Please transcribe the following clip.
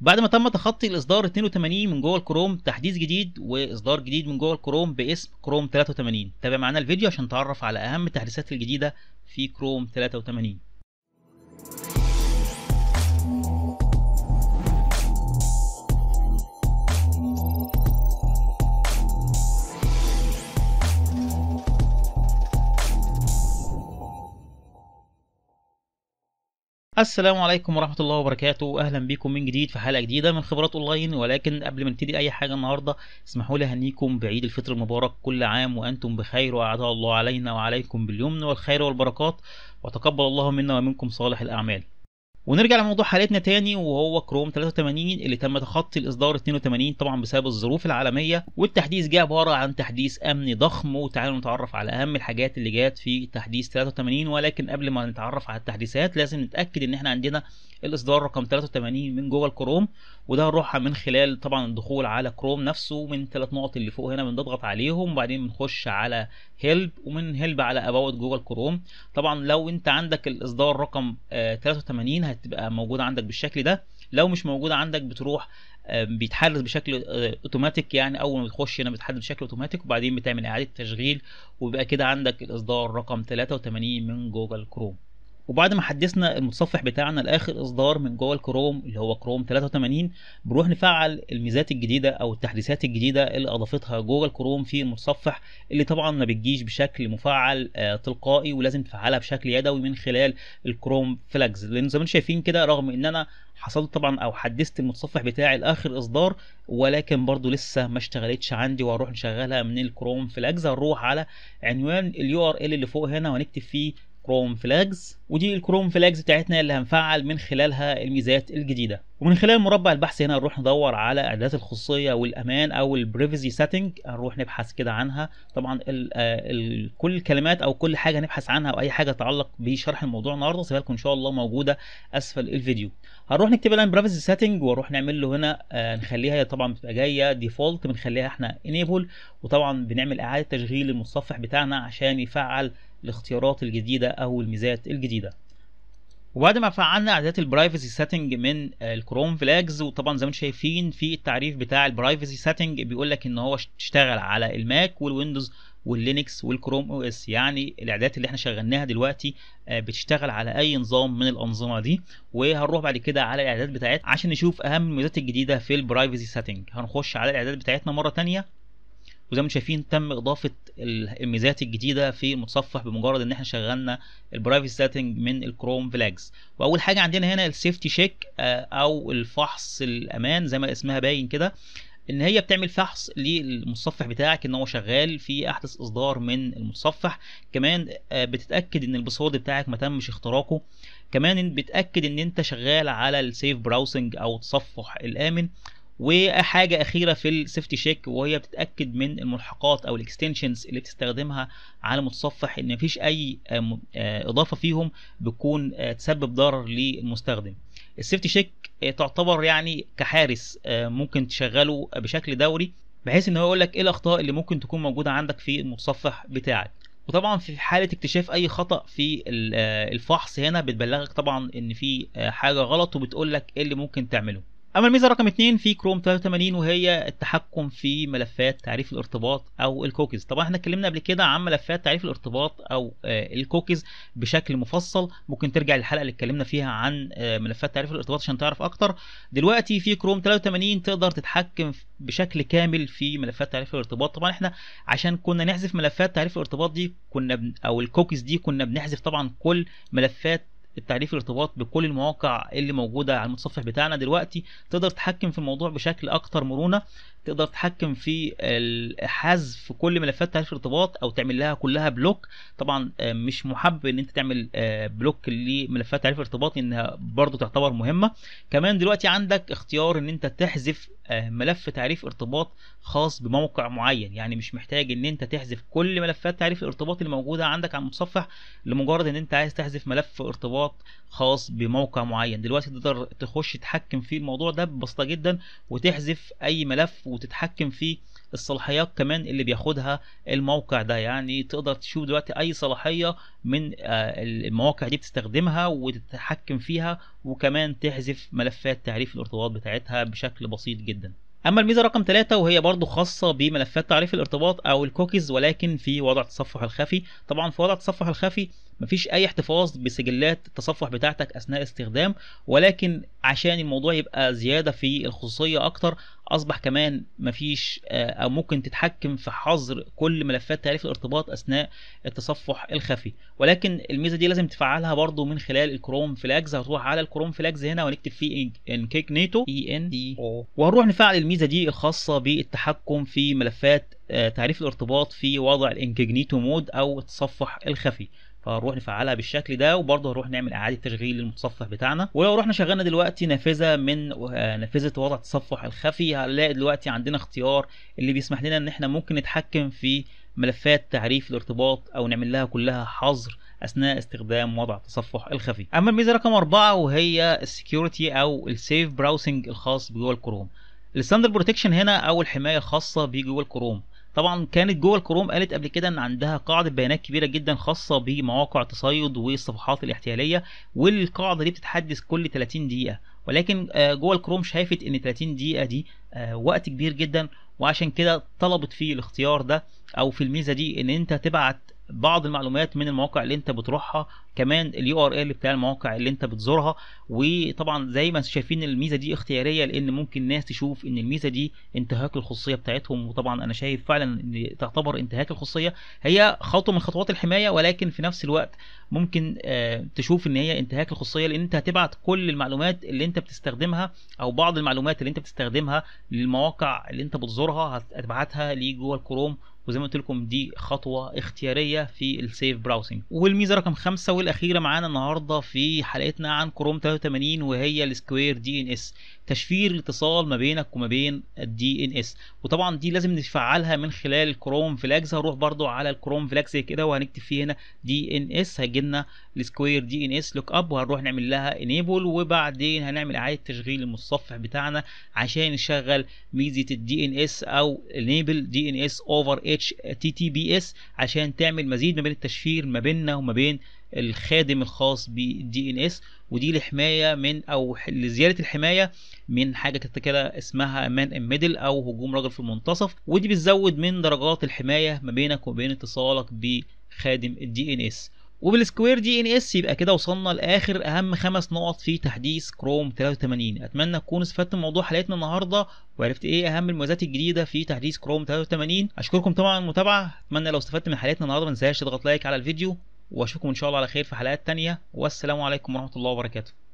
بعد ما تم تخطي الاصدار 82 من جوه الكروم تحديث جديد واصدار جديد من جوه الكروم باسم كروم 83 تابع معانا الفيديو عشان تعرف على اهم التحديثات الجديده في كروم 83 السلام عليكم ورحمة الله وبركاته أهلا بيكم من جديد في حلقة جديدة من خبرات أونلاين ولكن قبل ما نبتدي أي حاجة النهاردة اسمحوا لي أهنيكم بعيد الفطر المبارك كل عام وأنتم بخير وأعداء الله علينا وعليكم باليمن والخير والبركات وتقبل الله منا ومنكم صالح الأعمال ونرجع لموضوع حلقتنا تاني وهو كروم 83 اللي تم تخطي الاصدار 82 طبعا بسبب الظروف العالميه والتحديث جه عباره عن تحديث امني ضخم وتعالوا نتعرف على اهم الحاجات اللي جت في تحديث 83 ولكن قبل ما نتعرف على التحديثات لازم نتاكد ان احنا عندنا الاصدار رقم 83 من جوه الكروم وده هنروحها من خلال طبعا الدخول على كروم نفسه من ثلاث نقط اللي فوق هنا بنضغط عليهم وبعدين بنخش على هيلب ومن هيلب على اباوت جوه الكروم طبعا لو انت عندك الاصدار رقم 83 آه، هت هتبقى موجوده عندك بالشكل ده لو مش موجوده عندك بتروح بيتحدث بشكل اوتوماتيك آه، يعني اول ما بتخش هنا بيتحدث بشكل اوتوماتيك وبعدين بتعمل اعاده تشغيل وبيبقى كده عندك الاصدار رقم 83 من جوجل كروم وبعد ما حدثنا المتصفح بتاعنا لاخر اصدار من جوه الكروم اللي هو كروم 83 بنروح نفعل الميزات الجديده او التحديثات الجديده اللي اضافتها جوجل كروم في المتصفح اللي طبعا ما بتجيش بشكل مفعل آه، تلقائي ولازم تفعلها بشكل يدوي من خلال الكروم فلاجز لان زي ما انتم شايفين كده رغم ان انا حصلت طبعا او حدثت المتصفح بتاعي لاخر اصدار ولكن برضو لسه ما اشتغلتش عندي وهروح نشغلها من الكروم فلاجز هنروح على عنوان اليو ار ال اللي فوق هنا وهنكتب فيه كروم فلاجز ودي الكروم فلاجز بتاعتنا اللي هنفعل من خلالها الميزات الجديده ومن خلال مربع البحث هنا نروح ندور على اعدادات الخصوصيه والامان او البريفسي سيتنج نروح نبحث كده عنها طبعا آه كل الكلمات او كل حاجه نبحث عنها او اي حاجه تتعلق بشرح الموضوع النهارده سيبها لكم ان شاء الله موجوده اسفل الفيديو هنروح نكتب الان بريفسي سيتنج واروح نعمل له هنا آه نخليها هي طبعا بتبقى جايه ديفولت بنخليها احنا انيبل وطبعا بنعمل اعاده تشغيل المتصفح بتاعنا عشان يفعل الاختيارات الجديدة أو الميزات الجديدة وبعد ما فعلنا اعدادات البرايفسي سيتنج من الكروم فلاجز وطبعا زي ما انتم شايفين في التعريف بتاع البرايفسي سيتنج بيقول لك ان هو اشتغل على الماك والويندوز واللينكس والكروم او اس يعني الاعدادات اللي احنا شغلناها دلوقتي آه، بتشتغل على اي نظام من الانظمه دي وهنروح بعد كده على الاعدادات بتاعتنا عشان نشوف اهم الميزات الجديده في البرايفسي سيتنج هنخش على الاعدادات بتاعتنا مره ثانيه وزي ما انتم شايفين تم اضافه الميزات الجديده في المتصفح بمجرد ان احنا شغلنا البرايفت سيتنج من الكروم فلاجز واول حاجه عندنا هنا السيفتي شيك آه، او الفحص الامان زي ما اسمها باين كده ان هي بتعمل فحص للمتصفح بتاعك ان هو شغال في احدث اصدار من المتصفح كمان آه، بتتاكد ان الباسورد بتاعك ما تمش اختراقه كمان بتاكد ان انت شغال على السيف براوسنج او التصفح الامن وحاجه اخيره في السيفتي شيك وهي بتتاكد من الملحقات او الاكستنشنز اللي بتستخدمها على المتصفح ان مفيش اي آه، آه، اضافه فيهم بتكون آه، تسبب ضرر للمستخدم السيفتي شيك تعتبر يعني كحارس ممكن تشغله بشكل دوري بحيث ان هو يقول لك ايه الاخطاء اللي ممكن تكون موجوده عندك في المتصفح بتاعك وطبعا في حاله اكتشاف اي خطا في الفحص هنا بتبلغك طبعا ان في حاجه غلط وبتقول لك ايه اللي ممكن تعمله اما الميزه رقم 2 في كروم 83 وهي التحكم في ملفات تعريف الارتباط او الكوكيز طبعا احنا اتكلمنا قبل كده عن ملفات تعريف الارتباط او آه، الكوكيز بشكل مفصل ممكن ترجع للحلقه اللي اتكلمنا فيها عن آه، ملفات تعريف الارتباط عشان تعرف اكتر دلوقتي في كروم 83 تقدر تتحكم بشكل كامل في ملفات تعريف الارتباط طبعا احنا عشان كنا نحذف ملفات تعريف الارتباط دي كنا او الكوكيز دي كنا بنحذف طبعا كل ملفات التعريف الارتباط بكل المواقع اللي موجوده على المتصفح بتاعنا دلوقتي تقدر تتحكم في الموضوع بشكل اكتر مرونه تقدر تتحكم في حذف كل ملفات تعريف الارتباط او تعمل لها كلها بلوك طبعا آه، مش محب ان انت تعمل آه، بلوك لملفات تعريف الارتباط انها برضو تعتبر مهمه كمان دلوقتي عندك اختيار ان انت تحذف آه، ملف تعريف ارتباط خاص بموقع معين يعني مش محتاج ان انت تحذف كل ملفات تعريف الارتباط اللي موجوده عندك على المتصفح لمجرد ان انت عايز تحذف ملف ارتباط خاص بموقع معين دلوقتي تقدر تخش تحكم في الموضوع ده ببساطه جدا وتحذف اي ملف وتتحكم في الصلاحيات كمان اللي بياخدها الموقع ده يعني تقدر تشوف دلوقتي اي صلاحيه من آه، المواقع دي بتستخدمها وتتحكم فيها وكمان تحذف ملفات تعريف الارتباط بتاعتها بشكل بسيط جدا اما الميزه رقم 3 وهي برضو خاصه بملفات تعريف الارتباط او الكوكيز ولكن في وضع التصفح الخفي طبعا في وضع التصفح الخفي مفيش اي احتفاظ بسجلات التصفح بتاعتك اثناء استخدام ولكن عشان الموضوع يبقى زياده في الخصوصيه اكتر اصبح كمان مفيش آه، او ممكن تتحكم في حظر كل ملفات تعريف الارتباط اثناء التصفح الخفي ولكن الميزه دي لازم تفعلها برضو من خلال الكروم فلاجز هتروح على الكروم فلاجز هنا ونكتب فيه نيتو اي ان دي او وهنروح نفعل الميزه دي الخاصه بالتحكم في ملفات آه، تعريف الارتباط في وضع الانكجنيتو مود او التصفح الخفي هنروح نفعلها بالشكل ده وبرضه هنروح نعمل اعاده تشغيل للمتصفح بتاعنا ولو رحنا شغلنا دلوقتي نافذه من آه، نافذه وضع التصفح الخفي هنلاقي دلوقتي عندنا اختيار اللي بيسمح لنا ان احنا ممكن نتحكم في ملفات تعريف الارتباط او نعمل لها كلها حظر اثناء استخدام وضع التصفح الخفي اما الميزه رقم أربعة وهي السكيورتي او السيف براوسنج الخاص بجوجل كروم الستاندرد بروتكشن هنا او الحمايه الخاصه بجوجل كروم طبعا كانت جوجل كروم قالت قبل كده ان عندها قاعده بيانات كبيره جدا خاصه بمواقع تصيد والصفحات الاحتياليه والقاعده دي بتتحدث كل 30 دقيقه ولكن آه، جوجل كروم شافت ان 30 دقيقه دي آه، وقت كبير جدا وعشان كده طلبت في الاختيار ده او في الميزه دي ان انت تبعت بعض المعلومات من المواقع اللي انت بتروحها كمان اليو ار ال بتاع المواقع اللي انت بتزورها وطبعا زي ما شايفين الميزه دي اختياريه لان ممكن ناس تشوف ان الميزه دي انتهاك الخصوصيه بتاعتهم وطبعا انا شايف فعلا ان تعتبر انتهاك الخصوصيه هي خطوه من خطوات الحمايه ولكن في نفس الوقت ممكن آه، تشوف ان هي انتهاك الخصوصيه لان انت هتبعت كل المعلومات اللي انت بتستخدمها او بعض المعلومات اللي انت بتستخدمها للمواقع اللي انت بتزورها هتبعتها لجوه الكروم وزي ما قلت لكم دي خطوه اختياريه في السيف براوزنج والميزه رقم خمسه والاخيره معانا النهارده في حلقتنا عن كروم 83 وهي السكوير دي ان اس تشفير الاتصال ما بينك وما بين الدي ان اس وطبعا دي لازم نفعلها من خلال الكروم فلاكس هروح برضو على الكروم زي كده وهنكتب فيه هنا دي ان اس هيجي لنا السكوير دي ان اس لوك اب وهنروح نعمل لها انيبل وبعدين هنعمل اعاده تشغيل المتصفح بتاعنا عشان نشغل ميزه الدي ان اس او انيبل دي ان اس اوفر HTTPS عشان تعمل مزيد ما بين التشفير ما بيننا وما بين الخادم الخاص بالدي ان اس ودي لحمايه من او لزياده الحمايه من حاجه كده اسمها مان ان ميدل او هجوم رجل في المنتصف ودي بتزود من درجات الحمايه ما بينك وبين اتصالك بخادم الدي ان اس وبالسكوير دي ان اس يبقى كده وصلنا لاخر اهم خمس نقط في تحديث كروم 83 اتمنى تكونوا استفدتوا من موضوع حلقتنا النهارده وعرفت ايه اهم المميزات الجديده في تحديث كروم 83 اشكركم طبعا المتابعه اتمنى لو استفدت من حلقتنا النهارده ما تنساش تضغط لايك على الفيديو واشوفكم ان شاء الله على خير في حلقات تانية والسلام عليكم ورحمه الله وبركاته